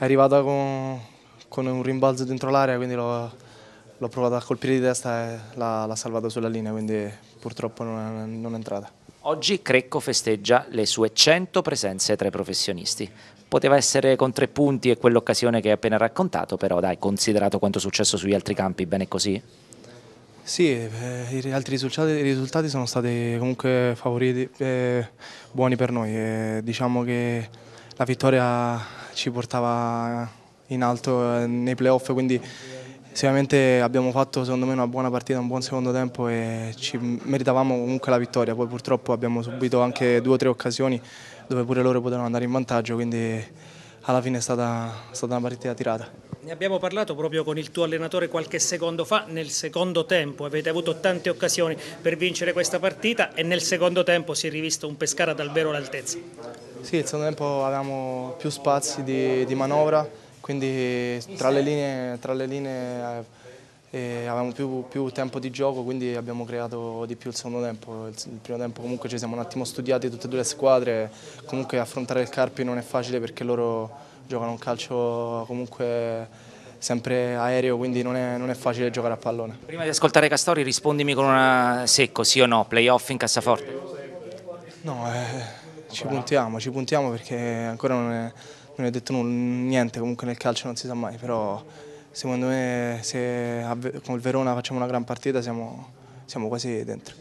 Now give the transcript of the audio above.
è arrivata con, con un rimbalzo dentro l'area, quindi l'ho provata a colpire di testa e l'ha salvata sulla linea, quindi purtroppo non è, non è entrata. Oggi Crecco festeggia le sue 100 presenze tra i professionisti. Poteva essere con tre punti e quell'occasione che hai appena raccontato, però dai, considerato quanto è successo sugli altri campi, bene così? Sì, eh, gli altri risultati, i risultati sono stati comunque favoriti, eh, buoni per noi. Eh, diciamo che la vittoria ci portava in alto eh, nei playoff, quindi sicuramente abbiamo fatto secondo me una buona partita, un buon secondo tempo e ci meritavamo comunque la vittoria, poi purtroppo abbiamo subito anche due o tre occasioni dove pure loro potevano andare in vantaggio, quindi alla fine è stata, è stata una partita tirata. Ne abbiamo parlato proprio con il tuo allenatore qualche secondo fa, nel secondo tempo avete avuto tante occasioni per vincere questa partita e nel secondo tempo si è rivisto un Pescara davvero all'altezza. Sì, il secondo tempo avevamo più spazi di, di manovra, quindi tra le linee, tra le linee eh, avevamo più, più, tempo di gioco, quindi abbiamo creato di più il secondo tempo. Il, il, primo tempo comunque ci siamo un attimo studiati tutte e due le squadre, comunque affrontare il Carpi non è facile perché loro giocano un calcio comunque sempre aereo, quindi non è, non è, facile giocare a pallone. Prima di ascoltare Castori rispondimi con una secco, sì o no, playoff in cassaforte? No, eh, ci puntiamo, ci puntiamo perché ancora non è, non è detto niente, comunque nel calcio non si sa mai, però secondo me se con il Verona facciamo una gran partita siamo, siamo quasi dentro.